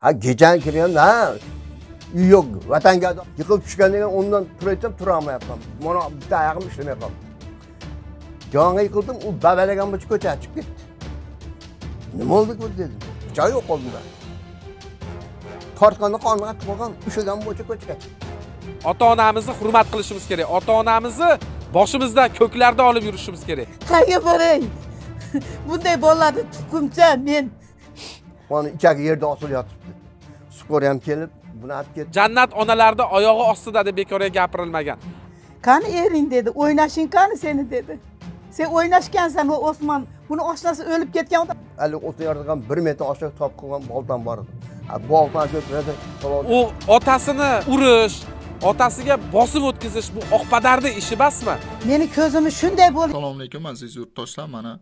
ha kechani kirgan ha uy yo'q vatanga yiqilib tushgandan undan o'rnidan turayotsam turolmayapman mana bitta oyog'im ishlamay qoldi jonga yiqildim u babalagan bo'yicha ko'chaga chiqib ketdi nima bo'ldi bu dedim joy yo'q qo'limda tortganda qoni qatib qolgan ushlagan bo'yicha ko'chaga ota onamizni hurmat qilishimiz kerak ota onamizni boshimizda ko'klarda olib yurishimiz kerak qayerga boray bunday bolalarni tutguncha men mana ichagi yerda osilib yotibdi skor ham kelib buni olib ketdi jannat onalarni oyog'i ostida deb bekorga gapirilmagan qani ering dedi o'ynashing qani seni dedi sen o'ynashgansan va osmon buni oshnasi o'lib ketgan haligi o'tni yorgan bir metr oshga topib qilgan boltam bor edi u otasini urish otasiga bosim o'tkazish bu oqpadarni ishi emasmi meni ko'zimni shunday bo'ldi assalomu alaykum aziz yurtdoshlar mana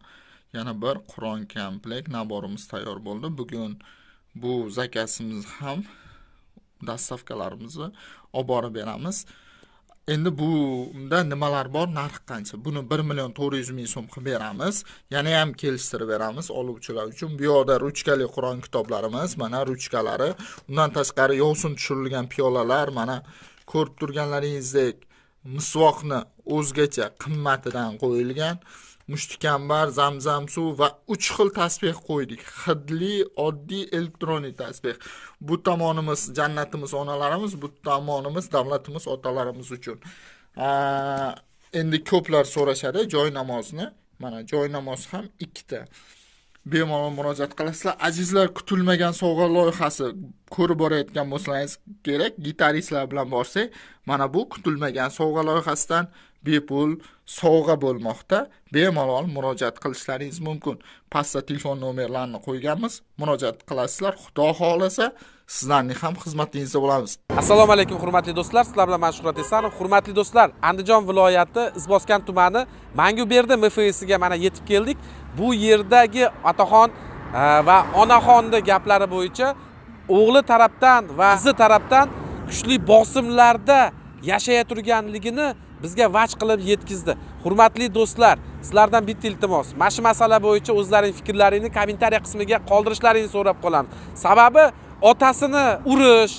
yana bir qur'on komplekt naborimiz tayyor bo'ldi bugun bu zakasimiz ham dastavkalarimizni olib borib beramiz endi bunda nimalar bor narxi qancha buni bir million to'rt yuz ming so'm qilib beramiz yana ham kelishtirib beramiz oluvchilar uchun bu yoqda ruchkali qur'on kitoblarimiz mana ruchkalari undan tashqari yovsin tushirilgan piyolalar mana ko'rib turganlaringizdek misvoqni o'zgacha qimmatidan qo'yilgan mushtikambar zamzam suv va uch xil tasbeh qo'ydik hidli oddiy elektroniy tasbeh bu tomonimiz jannatimiz onalarimiz bu tomonimiz davlatimiz otalarimiz uchun endi ko'plar so'rashadi joy namozni mana joy namoz ham ikkita bemalol murojaat qilasizlar azizlar kutilmagan sovg'a loyihasi ko'rib borayotgan bo'lsangiz kerak gitaristlar bilan borsak mana bu kutilmagan sovg'a loyihasidan bepul sovg'a bo'lmoqda bemalol murojaat qilishlaringiz mumkin pastda telefon nomerlarini qo'yganmiz murojaat qilasizlar xudo xohlasa sizlarning ham xizmatingizda bo'lamiz assalomu alaykum hurmatli do'stlar sizlar bilan man shuhrat esanov hurmatli do'stlar andijon viloyati izboskan tumani manguberdi mfsiga mana yetib keldik bu yerdagi otaxon e, va onaxonni gaplari bo'yicha o'g'li tarafdan va qizi tarafdan kuchli bosimlarda yashayotganligini bizga vaj qilib yetkazdi hurmatli do'stlar sizlardan bitta iltimos mana shu masala bo'yicha o'zlaringni fikrlaringni kommentariya qismiga qoldirishlaringni so'rab qolamiz sababi otasini urish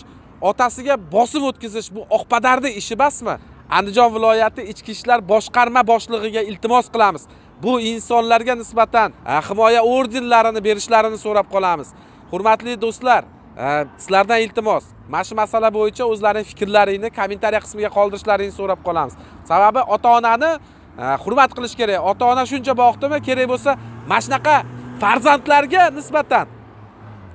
otasiga bosim o'tkazish bu oqpadarni ishi emasmi andijon viloyati ichki ishlar boshqarma boshlig'iga iltimos qilamiz bu insonlarga nisbatan eh, himoya ordenlarini berishlarini so'rab qolamiz hurmatli do'stlar Э, sizlardan iltimos mana shu masala bo'yicha o'zlarini fikrlaringni kommentariya qismiga qoldirishlaringni so'rab qolamiz sababi ota onani e, hurmat qilish kerak ota ona shuncha boqdimi kerak bo'lsa mana shunaqa farzandlarga nisbatan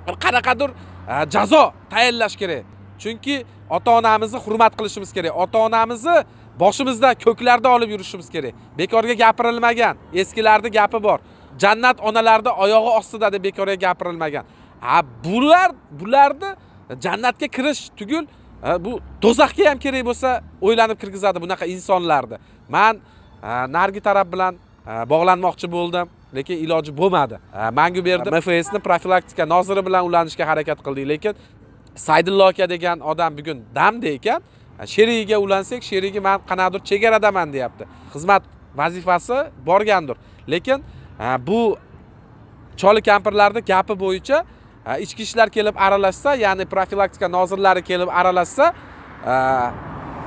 bir qanaqadir e, jazo tayinlash kerak chunki ota onamizni hurmat qilishimiz kerak ota onamizni boshimizda ko'klarda olib yurishimiz kerak bekorga gapirilmagan eskilarni gapi bor jannat onalarni oyog'i ostida deb bekorga gapirilmagan a bular bularni jannatga kirish tugul bu do'zaxga ham kerak bo'lsa o'ylanib kirgizadi bunaqa insonlarni man nargi taraf bilan bog'lanmoqchi bo'ldim lekin iloji bo'lmadi mangu bu mfsni profilaktika noziri bilan ulanishga harakat qildik lekin saydillo aka degan odam bugun damda ekan sherigiga ulansak sherigi man qanaqadir chegaradaman deyapti xizmat vazifasi borgandir lekin bu choli kampirlarni gapi bo'yicha ichki ishlar kelib aralashsa ya'ni profilaktika nozirlari kelib aralashsa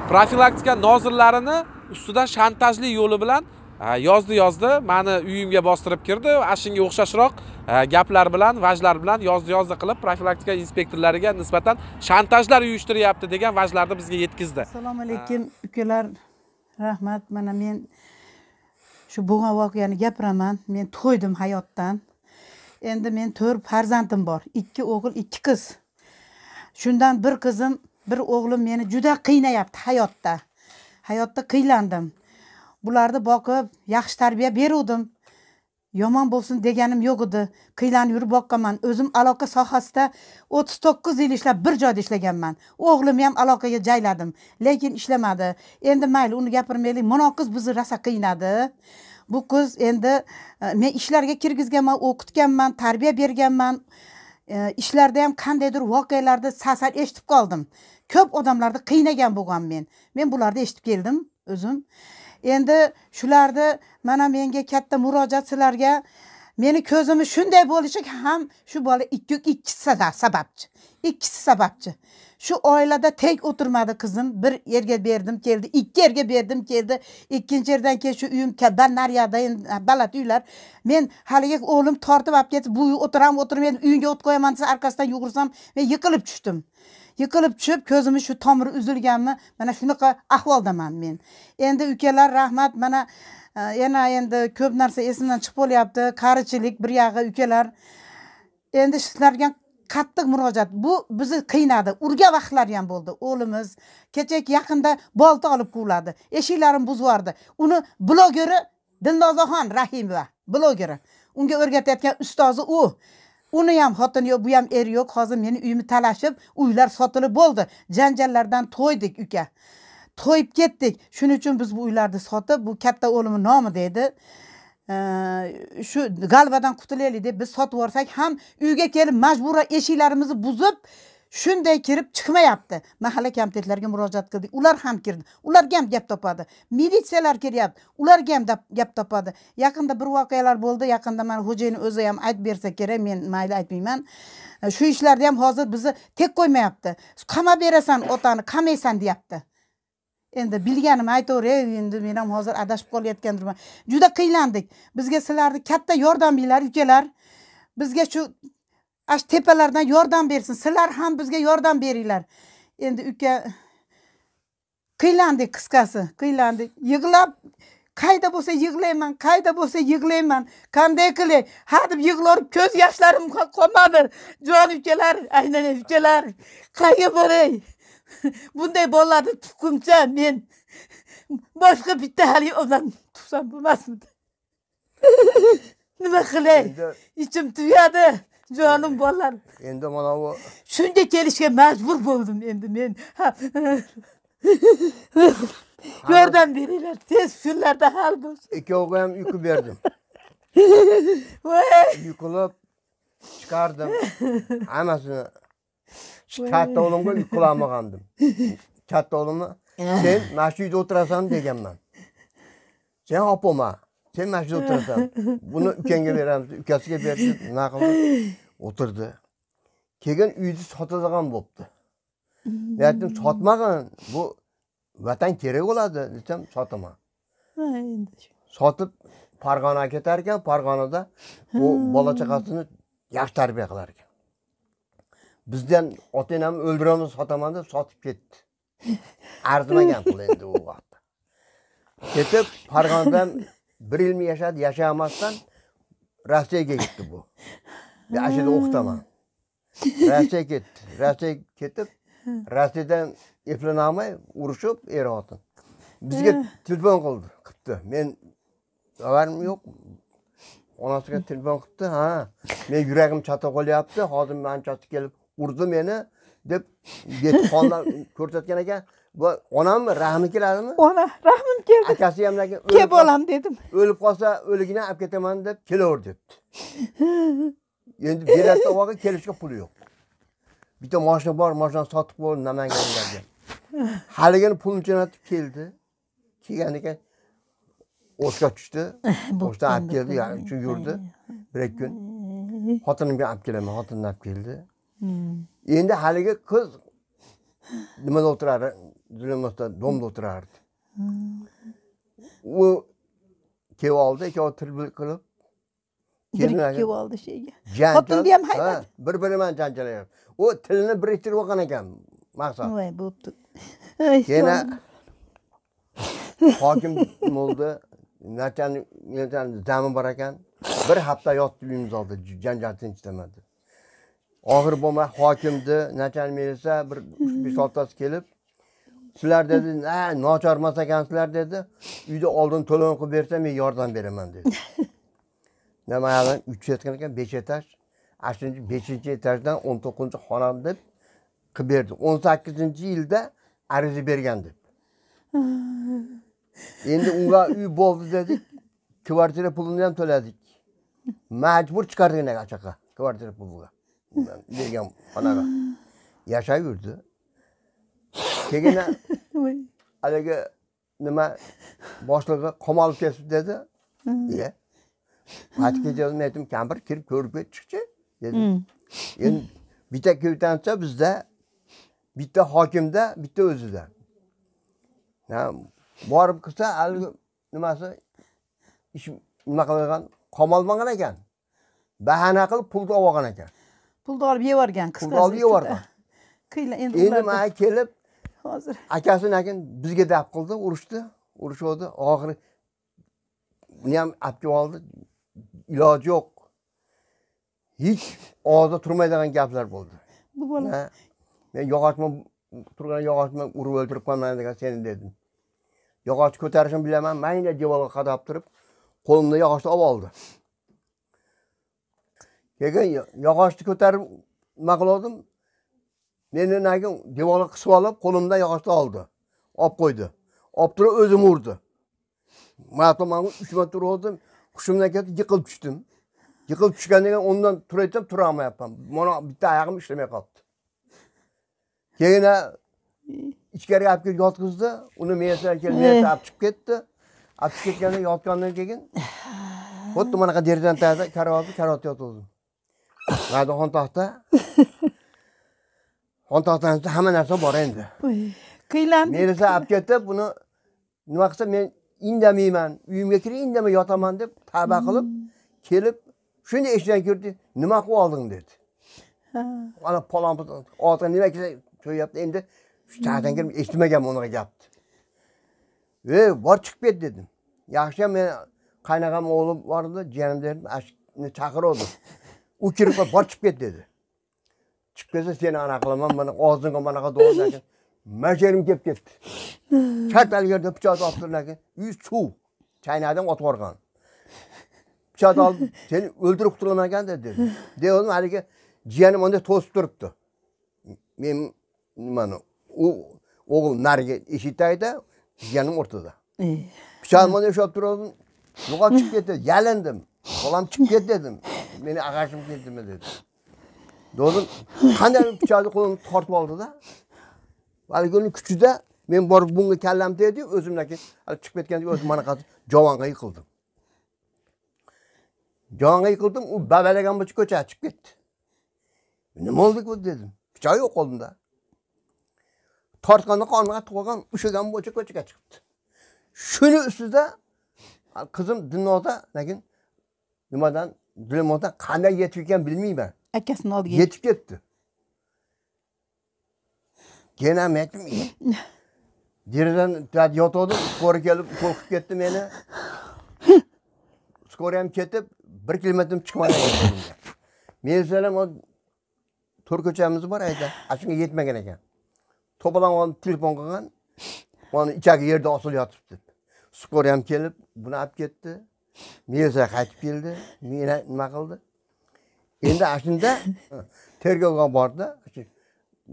profilaktika nozirlarini ustidan shantajli yo'li bilan yozdi yozdi mani uyimga bostirib kirdi ana shunga o'xshashroq gaplar bilan vajlar bilan yozdi yozdi qilib profilaktika inspektorlariga nisbatan shantajlar uyushtiryapti degan vajlarni bizga yetkazdi assalomu alaykum ukalar rahmat mana men shu bo'lgan voqeani gapiraman men to'ydim hayotdan endi men to'rt farzandim bor ikki o'g'il ikki qiz shundan bir qizim bir o'g'lim meni juda qiynayapti hayotda hayotda qiynlandim bularni boqib yaxshi tarbiya beruvdim yomon bo'lsin deganim yo'q edi qiynanib yurib boqqanman o'zim aloqa sohasida o'ttiz to'qqiz yil ishlab bir joyda ishlaganman o'g'limni ham aloqaga jayladim lekin ishlamadi endi mayli uni gapirmaylik munoqiz bizni rosa qiynadi bu qiz endi e, men ishlarga kirgizganman o'qitganman tarbiya berganman e, ishlarda ham qandaydir voqealarni sal sal eshitib qoldim ko'p odamlarni qiynagan bo'lganman men men bularni eshitib keldim o'zim endi shularni mana menga katta murojaat sizlarga meni ko'zimni shunday bo'lishi ham shu bola ikki ikkisi sababchi ikkisi sababchi shu oilada tek o'tirmadi qizim bir yerga berdim keldi ikki yerga berdim keldi ikkinchi yerdan keyin shu uyim kabban naryoqda baland uylar men haligi o'g'lim tortib olib ketib bu uyga o'tiraman o'tirmayman uyingga o't qo'yaman desa orqasidan yugursam men yiqilib tushdim yiqilib tushib ko'zimni shu tomiri uzilganmi mana shunaqa ahvoldaman men endi ukalar rahmat mana e, yana endi ko'p narsa esimdan chiqib qolyapti qarichilik bir yog'i ukalar endi sizlarga qattiq murojaat bu bizni qiynadi urgan vaqtlari ham bo'ldi o'g'limiz kecha yaqinda bolta olib quvladi eshiklarini buzib yubordi uni blogeri dilnozaxon rahimova blogeri unga o'rgatayotgan ustozi u uni ham xotini yo'q bu ham eri yo'q hozir meni uyimni talashib uylar sotilib bo'ldi janjallardan to'ydik uka to'yib ketdik shuning uchun biz bu uylarni sotib bu katta o'g'limni nomida edi shu e, g'alvadan qutulaylik deb biz sotib yuborsak ham uyga kelib majburan eshiklarimizni buzib shunday kirib chiqmayapti mahalla komitetlariga murojaat qildik ular ham kirdi ularga ham gap topadi militsiyalar kelyapti ularga ham gap topadi yaqinda bir voqealar bo'ldi yaqinda mana xo'jayin o'zi ham aytib bersa kerak men mayli aytmayman shu ishlarni ham hozir bizni tek qo'ymayapti qamab berasan otani qamaysan deyapti endi bilganimni aytaveray endi men ham hozir adashib qolayotgandirman juda qiynlandik bizga sizlarni katta yordam beringlar ukalar bizga shu ash tepalardan yordam bersin sizlar ham bizga yordam beringlar endi uka qiynlandik qisqasi qiynlandik yig'lab qayda bo'lsa yig'layman qayda bo'lsa yig'layman qanday qilay ha deb yig'lorib ko'z yoshlarim qolmadi jon ukalar aynan ukalar qayga boray bunday bolalarni tuqquncha men boshqa bitta hali odam tuqsam bo'lmasmidi nima qilay ichim tugadi jonim bolalar endi mana bu shunga kelishga majbur bo'ldim endi men yordam beringlar tez kunlarda hal bo'lsin ikkovga ham uyqu berdim voy uyqulab chiqardim hammasini katta o'g'limga qilolmagandim katta o'g'limni sen mana shu uyda o'tirasan deganman sen opoma sen mana shu yerda o'tirasan buni ukangga beramiz ukasiga berdi nima qildi o'tirdi keyin uyni sotadigan bo'libdi men aytdim sotmag'in bu vatan kerak bo'ladi desam sotaman sotib farg'onaga ketar ekan farg'onada u bola chaqasini yaxshi tarbiya qilar ekan bizdan ota enamni o'ldiramiz sotaman deb sotib ketdi arzimagan pul endi u vaqtda ketib farg'onadan bir yilmi yashadi yashamasdan rossiyaga ketdi bu ana shu yerda o'qitaman rossiyaga ketdi rossiyaga ketib rossiyadan olmay urushib er xotin bizga telefon qildi qilibdi men xabarim yo'q onasiga telefon qilibdi ha men yuragim chatoq qolyapti hozir manchasi kelib urdi meni deb dehqonlar ko'rsatgan ekan va onam rahmi keladimi ona rahmim keldi akasi ham lekin kel bolam dedim o'lib qolsa o'ligini olib ketaman deb kelaver debdi endi beradi og'aga kelishga puli yo'q bitta moshina bor moshinani sotib qo'ydi namanganlarga haligini pulni jo'natib keldi kelgan ekan o'tga tushdi o'shdan olib keldi chunki yurdi bir ikki kun xotinimga olib kelaman xotinini olib keldi endi haligi qiz nimada o'tirardi bilmasdan domda o'tirardi u kelib oldi ikkovi tirbilik qilib kelib oldi şeyga xotinni ham haydadi bir biri bilan janjalashyapti u tilini biriktirib olgan ekan maqsad voy bo'pti keyin hokim bo'ldi начальник zami bor ekan bir hafta yotib uyimiz oldi janjal tinchlamadi og'ir bo'lma hokimni начальник esa bir uch besh oltasi kelib sizlar dedi na nochor emas ekansizlar dedi uyda oldin to'lov qilib bersa men yordam beraman dedi nimadan uch aytgan ekan besh etaj ana shuncha beshinchi etajdan o'n to'qqizinchi xonam deb qilib berdi o'n sakkizinchi yilda ariza bergan deb endi unga uy bo'ldi dedik kvartira pulini ham to'ladik majbur chiqardik anaqa achaqa kvartira puliga degan anaqa yashab yurdi keyin haligi nima boshlig'i qamalib ketibdi dedi iya qaytib ketayotgan aytdim kampir kirib ko'rib ketchiqchi dedim hmm. endi bitta kvitansiya bizda bitta hokimda bitta o'zida borib kirsa haligi nimasi ish nima qilgan qamalmagan ekan bahana qilib pul olib olgan ekan pulni olib yeyvorgan qisqasi pulni olib yeyvorgan qiyin endi endi kelib hozir akasi keyin bizga dab qildi urushdi urishuvdi oxiri uni ham olib kelib oldi iloji yo'q hech og'izda turmaydigan gaplar bo'ldi bu bola men yog'ochman turgan yog'ochman urib o'ldirib qo'yman degan seni dedim yog'och ko'tarishni bilaman mayna devorga qadab turib qo'limda yog'ochni olib oldi keyin yog'ochni ko'tarib nima qilgandim meni nagi devorga qisib olib qo'limdan yog'ochni oldi olib qo'ydi olib turib o'zim urdi matomanni uch marta urdim hushimdan ketib yiqilib tushdim yiqilib tushgandan keyin o'rnidan turayotib tura olmayapman mana bitta oyog'im ishlamay qolibdi keyin ichkariga olib kelib yotqizdi uni miyasidan kelib miyasidan olib chiqib ketdi olib chiqib ketganda yotgandan keyin xuddi manaqa derazadan tagida karavotda karavotda yotgandim hozir xontoxta xontoxtani ichida hamma narsa bor endi qiynaldi men esa olib ketib buni nima qilsa men indamayman uyimga kirib indamay yotaman deb tavba qilib hmm. kelib shunday eshikdan kirdi nima qilib olding dedi ana palon og'ziga nima so'yapti endi tanadan kirib hmm. eshitmagan unaqa gapni e bor chiqib ket dedim yaxshiyam meni qaynog'am o'g'li bor edi jiyanim chaqiruvdi o'chirib bor chiqib ket dedi chiqib kelsa seni anaqa qilaman mana og'zingga manaqa do'zakin mana sherim kelib ketdi chat yerda pichoqni olib turgan uy suv chaynadim otib yuborgan pichoqni olib seni o'ldirib qutulaman ekan dedi dedim haligi jiyanim unday to'sib turibdi men nimani u o'g'il narigi eshik tagida jiyanim o'rtada pichoqni bunday ushlab turdim yo'qolib chiqib ketdi yalindim bolam chiqib ket dedim meni ag'ashib keldimi dedi dedim qanday pichoqni qo'limni tortib oldida haligi uni kuchida men borib bunga kallam tegdiyu o'zimdan keyin chiqib ketganda o'zim mana javonga yiqildim javonga yiqildim u babalagan bo'yicha ko'chaga chiqib ketdi nima bo'ldi bu dedim pichoq yo'q qo'limda tortganda qorni qattiq bo'lgan ushlagan bo'yicha ko'chaga chiqibdi shuni ustida qizim dinozda lekin nimadan bilmasdan qanday yetib kelgan bilmayman akasini oldiga yetib ketdi keyin ham aytdim derazadan yotgandim skori kelib qo'rqib ketdi meni skori ham ketib bir kilometrm chiqmadi men ham to'rt ko'chamiz bor ayta a shunga yetmagan ekan to'polon olib telefon qilgan ichagi yerda osilib yotibdi skori ham kelib buni olib ketdi mirzo qaytib keldi meni nima qildi endi ana shunda tergovga bordi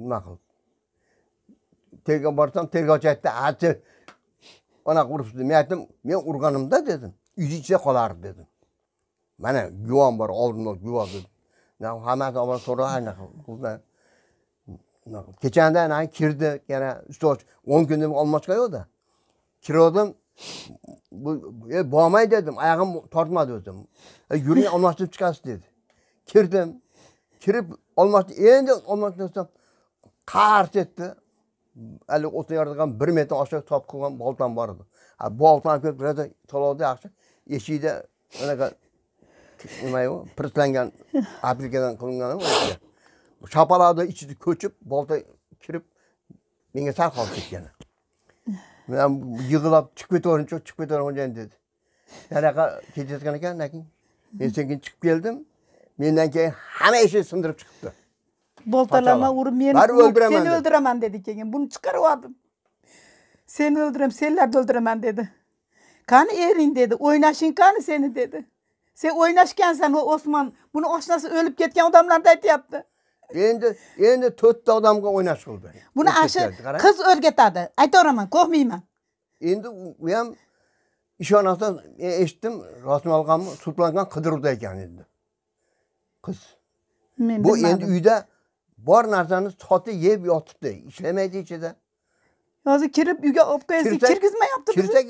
nima qildi tergov borsam tergovchi aytdi achi anaqa uribdi men aytdim men urganimda dedim uyni ichida qolardi dedim mana guvon bor oldimda guvon dedim hammasi olib so'ra anaqa qildi kechanda kirdi yana 3-4 o'n kunim olmochqa yo'qda kirdim bu e, bormay dedim oyog'im tortmadi o'zim e, yuring almashtirib chiqasiz dedi kirdim kirib olmashtir endi olmashtirsam qars etdi hali o'tin yoradigan bir metrdan oshiq topib qilgan boltam bor edi boltani ko'rib kelib ro'za tolovda yaxshi eshikda anaqa nima u pirtlangan aplikadan qilingan shapaloqni ichida ko'chib bolta kirib menga sal qolib ketgan man yig'lab chiqib ketaversinchi chiqib ketaveraman dedi anaqa ketayotgan ekan keyin men sekin chiqib keldim mendan keyin hamma eshik sindirib chiqibdi boltalama urib meni baribir o'ldiraman seni o'ldiraman dedi keyin buni chiqarib oldim seni o'ldiraman senlarni o'ldiraman dedi qani ering dedi o'ynashing qani seni dedi sen o'ynashgansan o'smon buni oshnasi o'lib ketgan odamlarni aytyapti endi endi to'rtta odamga o'ynash qildi buni ana qiz o'rgatadi aytaveraman qo'rqmayman endi u ham ishonasdan eshitdim rostini olganmi sudlangan qidiruvda ekan endi qiz men bu endi uyda bor narsani sotib yeb yotibdi ishlamaydi ichida hozir kirib uyga olib qo'yasiz kirgizmayapti kirsak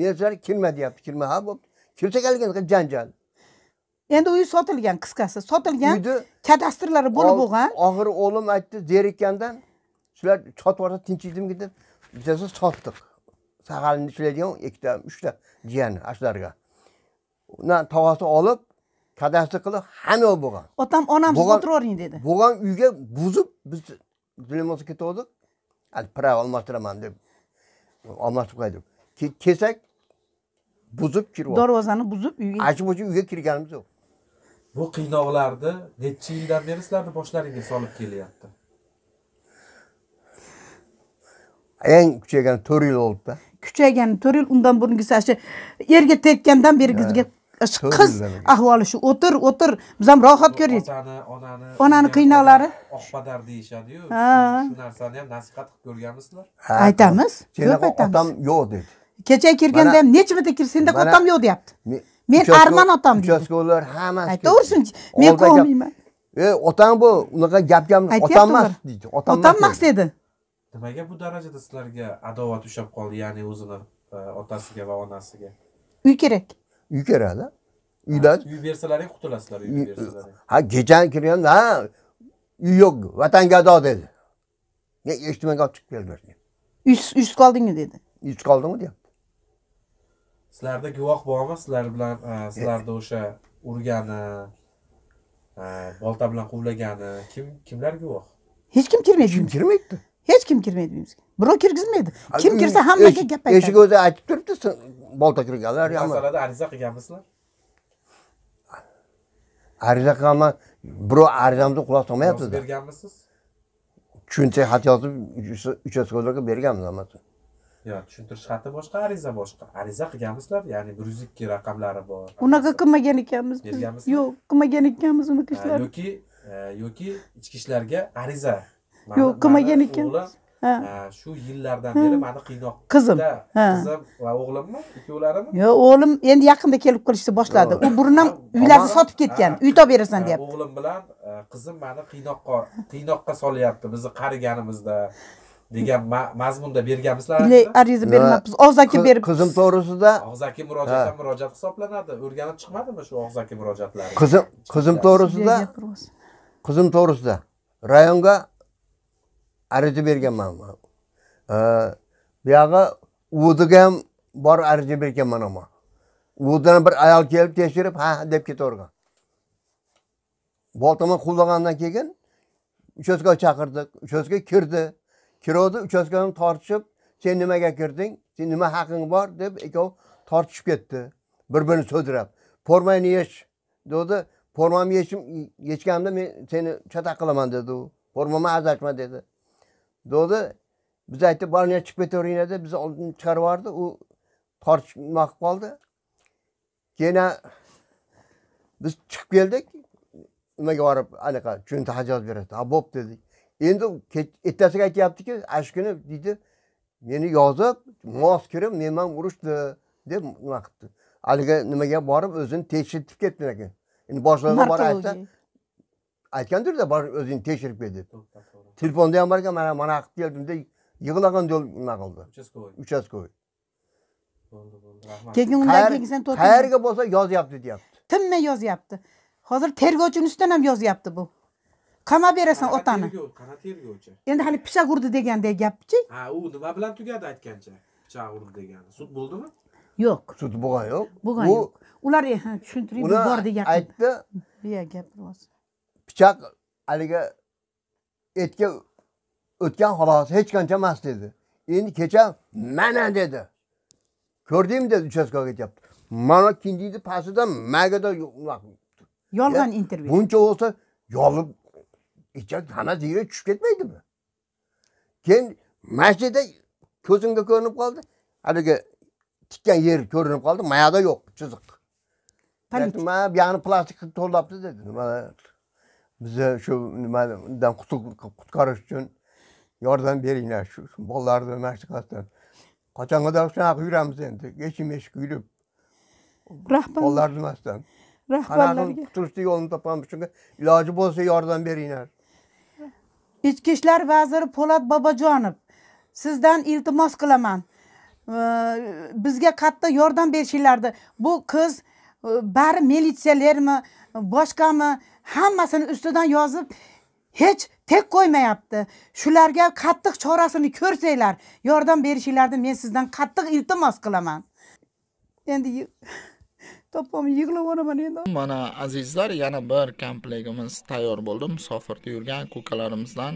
mersalar kirma deyapti kirma ha bo'pti kirsak haligi janjal endi uy sotilgan qisqasi sotilgan uyni kadastrlari bo'lib bo'lgan oxiri o'g'lim aytdi zerikkandan shular sotib yuborsa tinchiydimki deb bittasi sotdik sahalinni ishlaydigan ikkita uchta jiyan ashlarga undan tog'asi olib kadastr qilib hamma bo'lgan otam onam siz o'tiravering dedi bo'lgan uyga buzib biz ketdik. ketgandik pira almashtiraman deb almashtirib qo'ydik kelsak buzib kirib darvozani buzib uyga achib o'chib uyga kirganimiz yo'q bu qiynoqlarni necha yildan beri sizlarni boshlaringga solib kelyapti eng kuchaygani to'rt yil bo'libdi kuchaygani to'rt yil undan ana shu erga tekkandan beri bizga qiz ahvoli shu o'tir o'tir biz ham rohat ko'raylik onani onani qiynoqlari oqpadar deyishadiyu shu narsani ham nasihat qilib ko'rganmisizlar aytamiz ko'p aytamiz otam yo'q dedi kecha kirganda ham necha marta kirsangda otam yo'q deyapti men arman otam deydi uchastkolar hammasi aytaversinchi men ko'rmayman e otang bu unaqa gap gap otam emas deydi otam otam emas dedi nimaga bu darajada sizlarga adovat ushlab qoldi ya'ni o'zini e, otasiga va onasiga uy kerak uy kerakda uylar uy bersalaring qutulasizlar uy bersalaring ha kechani kirgan ha uy yo'q vatan gado dedi men eshitmagan olib chiqib keldilar uysiz qoldingmi dedi uysiz qoldimi deyapti sizlarda guvoh bormi sizlar bilan e, sizlarda e- o'sha urgani e, bolta bilan quvlagani kim kimlar guvoh hech kim kirmaydi hech kim kirmaydi hech kim kirmaydi uyimizga birov kirgizmaydi kim kirsa hammaga gap aytadi eshik o'zi aytib turibdi bolta kirganlar masalada ariza qilganmisizlar ariza qilganman birov arizamni quloq solmayapti berganmisiz tushuncha xat yozib uchastkolarga berganmiz hammasini yo tushuntirish xati boshqa ariza boshqa ariza qilganmizlar ya'ni bir yuz ikki raqamlari bor unaqa qilmagan ekanmiz biz yo'q qilmagan ekanmiz unaqa ishlarni yoki e, yoki ichki ishlarga ariza yo'q qilmagan ekanmiz shu yillardan beri mani qiynoq qizim qizim va o'g'limmi ikkovlarimi yo'q o'g'lim endi yaqinda kelib qilishni boshladi u burun ham uylarni sotib ketgan uy topib berasan deyapti o'g'lim bilan e, qizim mani qiynoqqa qiynoqqa solyapti bizni qariganimizda degan mazmunda berganmizlar ariza bermabmiz og'zaki berib qizim to'g'risida og'zaki murojaat ham murojaat hisoblanadi o'rganib chiqmadimi shu og'zaki murojaatlarni qizim qizim to'g'risida qizim to'g'risida rayonga ariza berganman buyog'i udiga ham borib ariza berganman ammo udan bir ayol kelib tekshirib ha deb ketavergan boltama qulagandan keyin uchastkaga chaqirdik uchastkaga kirdi kirovni uchastkani tortishib sen nimaga kirding sen nima haqing bor deb ikkovi tortishib ketdi bir birini so'dirab formangni yech dedi formamni yechim yechganimda men seni chatoq qilaman dedi u formamni ajratma dedi dedi biz aytdik bolniya chiqib ketaveringlar deb bizni oldin chiqarib yubordi u tortish nima qilib qoldi keyin biz chiqib keldik nimaga borib anaqa jo'nta hajoz beradi ha bo'pti dedik endi ertasiga aytyaptiki ana shu kuni deydi meni yozib mos kirib men bilan urushdi deb nima qilibdi haligi nimaga borib o'zini tekshirtib ketdi ekan endi boshlig'iga borib aytsa aytgandirda o'zingni tekshirib kel deb telefonda ham bor ekan mana mana qilib keldim deb yig'lagan yo'l nima qildi uchastkovoy uchastkovoy keyin undan keyin sen qayerga bo'lsa yozyapti deyapti tinmay yozyapti hozir tergovchini ustidan ham yozyapti bu qamab berasan otani endi hali pishak urdi degandek gapchi ha u nima bilan tugadi aytgancha pishak urdi degani sud bo'ldimi yo'q sud bo'lgan yo'q bo'lgan yo'q ular e, tushuntiring bor degan aytdi buya gapir pichoq haligi etga o'tgan xolos hech qancha emas dedi endi kecha mana dedi ko'rdingmi dedi uchastkaga ketyapti mana kindikni pastida magada yolg'on intervyu buncha bo'lsa yolib ichak tana ziyo tushib ketmaydimi keyin masjidda shu ko'zimga ko'rinib qoldi haligi tikkan yer ko'rinib qoldi mayada yo'q chiziq man buyog'ini plastik qilib to'labdi dedi nimalar bizni shu nimadan qutqarish uchun yordam beringlar shu bolalarni mana shu qachon shunaqa yuramiz endi eshik meshik yurib rahbar bolalar nimasdan rahbarlarga qutulishni yo'lini topamiz shunga iloji bo'lsa yordam beringlar ichki ishlar vaziri po'lat bobojonov sizdan iltimos qilaman bizga katta yordam berishinglarni bu qiz e, bari militsiyalarmi boshqami hammasini ustidan yozib hech tek qo'ymayapti shularga qattiq chorasini ko'rsanglar yordam berishinglarni men sizdan qattiq iltimos qilaman endi yig'lab yig'laveraman endi mana azizlar yana bir komplektimiz tayyor bo'ldi musofirda yurgan ko'kalarimizdan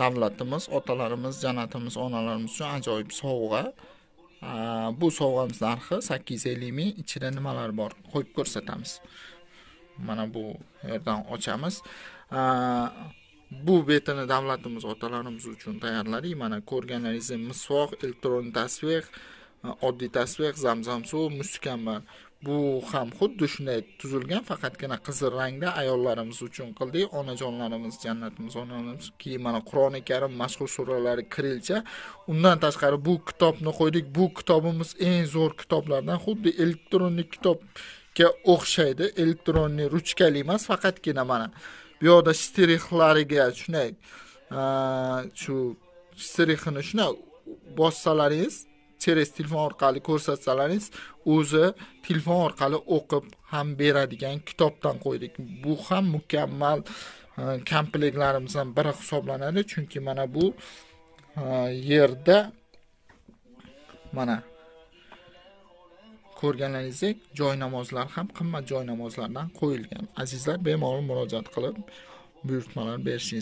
davlatimiz otalarimiz jannatimiz onalarimiz uchun ajoyib sovg'a bu sovg'amiz narxi sakkiz yuz ellik ming ichida nimalar bor qo'yib ko'rsatamiz mana bu yerdan ochamiz bu betini davlatimiz otalarimiz uchun tayyorladik mana ko'rganlaringizdek misvoq elektron tasvih oddiy tasvir zamzam suvi mustambar bu ham xuddi shunday tuzilgan faqatgina qizil rangda ayollarimiz uchun qildik onajonlarimiz jannatimiz onalarimiz keyin mana qur'oni karim mashhur suralari kirilcha undan tashqari bu kitobni qo'ydik bu kitobimiz eng zo'r kitoblardan xuddi elektronniy kitobga o'xshaydi elektronniy ruchkali emas faqatgina mana bu yoqda shtrixlariga shunday shu shtrixini shunday bossalaringiz tez telefon orqali ko'rsatsalaringiz o'zi telefon orqali o'qib ham beradigan kitobdan qo'ydik bu ham mukammal e, komplektlarimizdan biri hisoblanadi chunki mana bu e, yerda mana ko'rganlaringizdek joy namozlar ham qimmat joy namozlardan qo'yilgan azizlar bemalol murojaat qilib buyurtmalar berishingiz